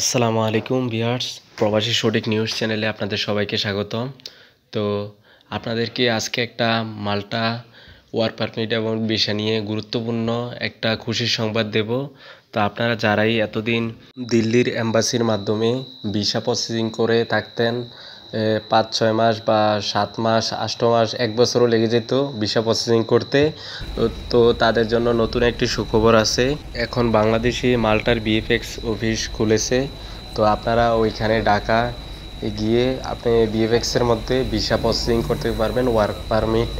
আসসালামু আলাইকুম বিয়ার্স প্রবাসী সঠিক নিউজ চ্যানেলে আপনাদের সবাইকে স্বাগত তো আপনাদেরকে আজকে একটা মাল্টা ওয়ার পারমিট এবং ভিসা নিয়ে গুরুত্বপূর্ণ একটা খুশির সংবাদ দেব তো আপনারা যারাই এতদিন দিল্লির অ্যাম্বাসির মাধ্যমে ভিসা প্রসেসিং করে থাকতেন পাঁচ ছয় মাস বা সাত মাস আষ্ট মাস এক বছরও লেগে যেত ভিসা প্রসেসিং করতে তো তাদের জন্য নতুন একটি সুখবর আছে এখন বাংলাদেশি মাল্টার বিএফএক্স অফিস খুলেছে তো আপনারা ওইখানে ডাকা গিয়ে আপনি বিএফএক্সের মধ্যে ভিসা প্রসেসিং করতে পারবেন ওয়ার্ক পারমিট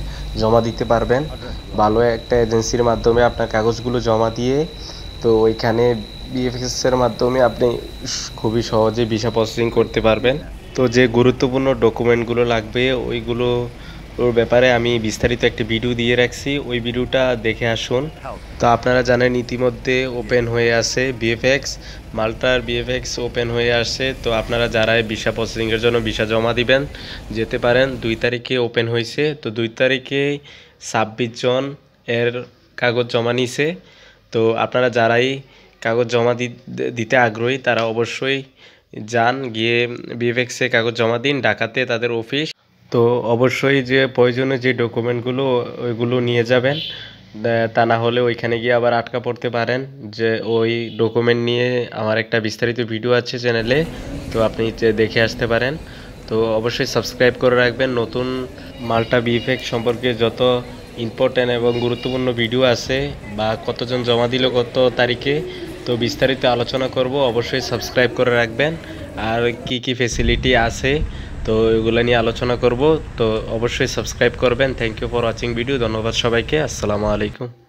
জমা দিতে পারবেন ভালো একটা এজেন্সির মাধ্যমে আপনার কাগজগুলো জমা দিয়ে তো ওইখানে বিএফএক্সের মাধ্যমে আপনি খুবই সহজে ভিসা প্রসেসিং করতে পারবেন তো যে গুরুত্বপূর্ণ ডকুমেন্টগুলো লাগবে ওইগুলো ওর ব্যাপারে আমি বিস্তারিত একটি ভিডিও দিয়ে রাখছি ওই ভিডিওটা দেখে আসুন তো আপনারা জানেন ইতিমধ্যে ওপেন হয়ে আছে বিএফএক্স মাল্টার বিএফএক্স ওপেন হয়ে আসছে তো আপনারা যারা ভিসা প্রসেসিংয়ের জন্য ভিসা জমা দিবেন যেতে পারেন দুই তারিখে ওপেন হয়েছে তো দুই তারিখে ছাব্বিশ জন এর কাগজ জমা নিছে তো আপনারা যারাই কাগজ জমা দিতে আগ্রহী তারা অবশ্যই যান গিয়ে বিএফএক্সে কাগজ জমা দিন ডাকাতে তাদের অফিস তো অবশ্যই যে প্রয়োজনীয় যে ডকুমেন্টগুলো ওইগুলো নিয়ে যাবেন তা না হলে ওইখানে গিয়ে আবার আটকা পড়তে পারেন যে ওই ডকুমেন্ট নিয়ে আমার একটা বিস্তারিত ভিডিও আছে চ্যানেলে তো আপনি দেখে আসতে পারেন তো অবশ্যই সাবস্ক্রাইব করে রাখবেন নতুন মাল্টা বিফেক্ট সম্পর্কে যত ইম্পর্ট্যান্ট এবং গুরুত্বপূর্ণ ভিডিও আছে বা কতজন জমা দিল কত তারিখে তো বিস্তারিত আলোচনা করব অবশ্যই সাবস্ক্রাইব করে রাখবেন আর কি কি ফেসিলিটি আছে তো এগুলো নিয়ে আলোচনা করব তো অবশ্যই সাবস্ক্রাইব করবেন thank you for watching video ধন্যবাদ সবাইকে আসসালামু আলাইকুম